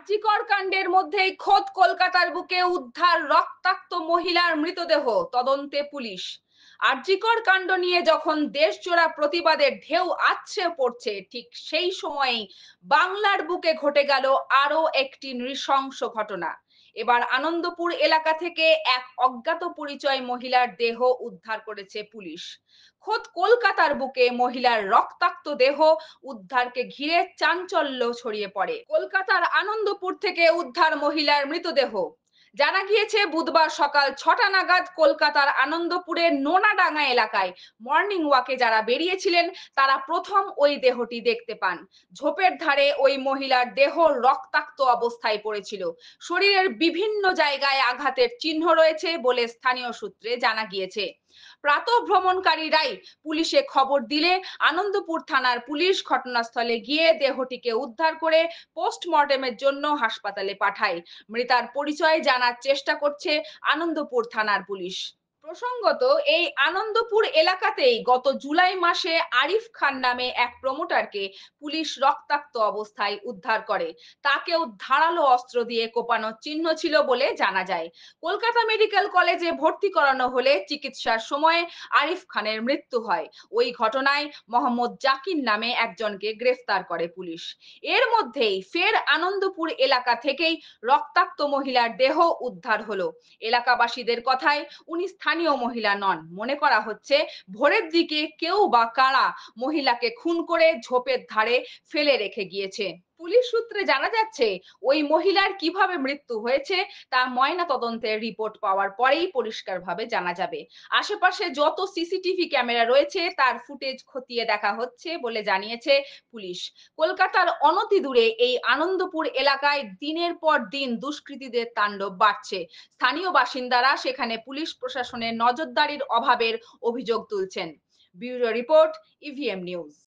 কার্যকর কাণ্ডের মধ্যেই খোদ কলকাতার বুকে উদ্ধার রক্তাক্ত মহিলার মৃতদেহ তদন্তে পুলিশ আর্যিকর কাণ্ড নিয়ে যখন দেশজোড়া প্রতিবাদের ঢেউ আছে পড়ছে ঠিক সেই সময়েই বাংলার বুকে ঘটে গেল আরো একটি নৃশংস ঘটনা এবার আনন্দপুর এলাকা থেকে এক অজ্ঞাত পরিচয় মহিলার দেহ উদ্ধার করেছে পুলিশ খোদ কলকাতার বুকে মহিলার রক্তাক্ত দেহ উদ্ধারকে ঘিরে চাঞ্চল্য ছড়িয়ে পড়ে কলকাতার আনন্দপুর থেকে উদ্ধার মহিলার মৃতদেহ জানা গিয়েছে বুধবার সকাল ছটা নাগাদ কলকাতার আনন্দপুরের নোনাডাঙ্গা এলাকায় মর্নিং ওয়াকে যারা বেরিয়েছিলেন তারা প্রথম ওই দেহটি দেখতে পান ঝোপের ধারে ওই মহিলার দেহ রক্তাক্ত অবস্থায় পড়েছিল শরীরের বিভিন্ন জায়গায় আঘাতের চিহ্ন রয়েছে বলে স্থানীয় সূত্রে জানা গিয়েছে প্রাতঃভ্রমণকারীরাই ভ্রমণকারীরাই পুলিশে খবর দিলে আনন্দপুর থানার পুলিশ ঘটনাস্থলে গিয়ে দেহটিকে উদ্ধার করে পোস্টমর্টেমের জন্য হাসপাতালে পাঠায় মৃতার পরিচয় জানার চেষ্টা করছে আনন্দপুর থানার পুলিশ প্রসঙ্গত এই আনন্দপুর এলাকাতেই গত জুলাই মাসে আরিফ খান নামে এক প্রমোটারকে পুলিশ রক্তাক্ত অবস্থায় উদ্ধার করে তাকেও ধারালো অস্ত্র দিয়ে কোপানোর চিহ্ন ছিল বলে জানা যায় কলকাতা মেডিকেল কলেজে ভর্তি করানো হলে চিকিৎসার সময় আরিফ খানের মৃত্যু হয় ওই ঘটনায় মোহাম্মদ জাকির নামে একজনকে গ্রেফতার করে পুলিশ এর মধ্যেই ফের আনন্দপুর এলাকা থেকেই রক্তাক্ত মহিলার দেহ উদ্ধার হলো এলাকাবাসীদের কথায় উনি স্থানীয় স্থানীয় মহিলা নন মনে করা হচ্ছে ভোরের দিকে কেউ বা কারা মহিলাকে খুন করে ঝোপের ধারে ফেলে রেখে গিয়েছে পুলিশ সূত্রে জানা যাচ্ছে ওই মহিলার কিভাবে মৃত্যু হয়েছে তা ময়না তদন্তের রিপোর্ট পাওয়ার পরেই পরিষ্কারভাবে জানা যাবে আশেপাশে যত সিসিটিভি ক্যামেরা রয়েছে তার ফুটেজ খতিয়ে দেখা হচ্ছে বলে জানিয়েছে পুলিশ কলকাতার অনতি দূরে এই আনন্দপুর এলাকায় দিনের পর দিন দুষ্কৃতীদের তাণ্ডব বাড়ছে স্থানীয় বাসিন্দারা সেখানে পুলিশ প্রশাসনের নজরদারির অভাবের অভিযোগ তুলছেন bureau report EVM e news